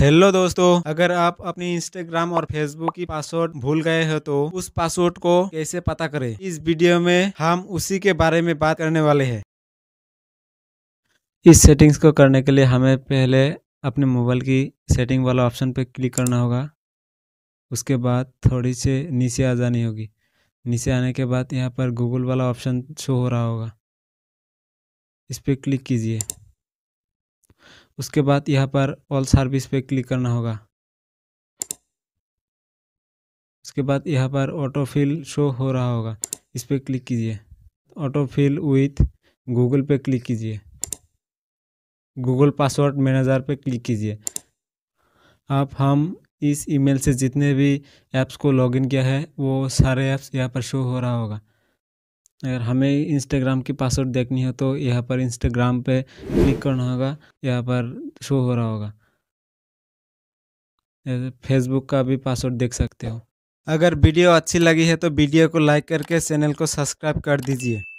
hello दोस्तों अगर आप अपनी इंस्टाग्राम और फेसबुक की पासवर्ड भूल गए हो तो उस पासवर्ड को कैसे पता करें इस वीडियो में हम उसी के बारे में बात करने वाले हैं इस सेटिंग्स को करने के लिए हमें पहले अपने मोबाइल की सेटिंग वाला ऑप्शन पर क्लिक करना होगा उसके बाद थोड़ी से नीचे आ जानी होगी नीचे आने के बाद यहाँ पर गूगल वाला ऑप्शन शो हो रहा होगा इस पर क्लिक कीजिए उसके बाद यहाँ पर ऑल सर्विस पे क्लिक करना होगा उसके बाद यहाँ पर ऑटो फिल शो हो रहा होगा इस पर क्लिक कीजिए ऑटो फिल विथ गूगल पे क्लिक कीजिए गूगल पासवर्ड मैनेजर पे क्लिक कीजिए आप हम इस ईमेल से जितने भी ऐप्स को लॉगिन किया है वो सारे ऐप्स यहाँ पर शो हो रहा होगा अगर हमें इंस्टाग्राम की पासवर्ड देखनी हो तो यहाँ पर इंस्टाग्राम पे क्लिक करना होगा यहाँ पर शो हो रहा होगा फेसबुक का भी पासवर्ड देख सकते हो अगर वीडियो अच्छी लगी है तो वीडियो को लाइक करके चैनल को सब्सक्राइब कर दीजिए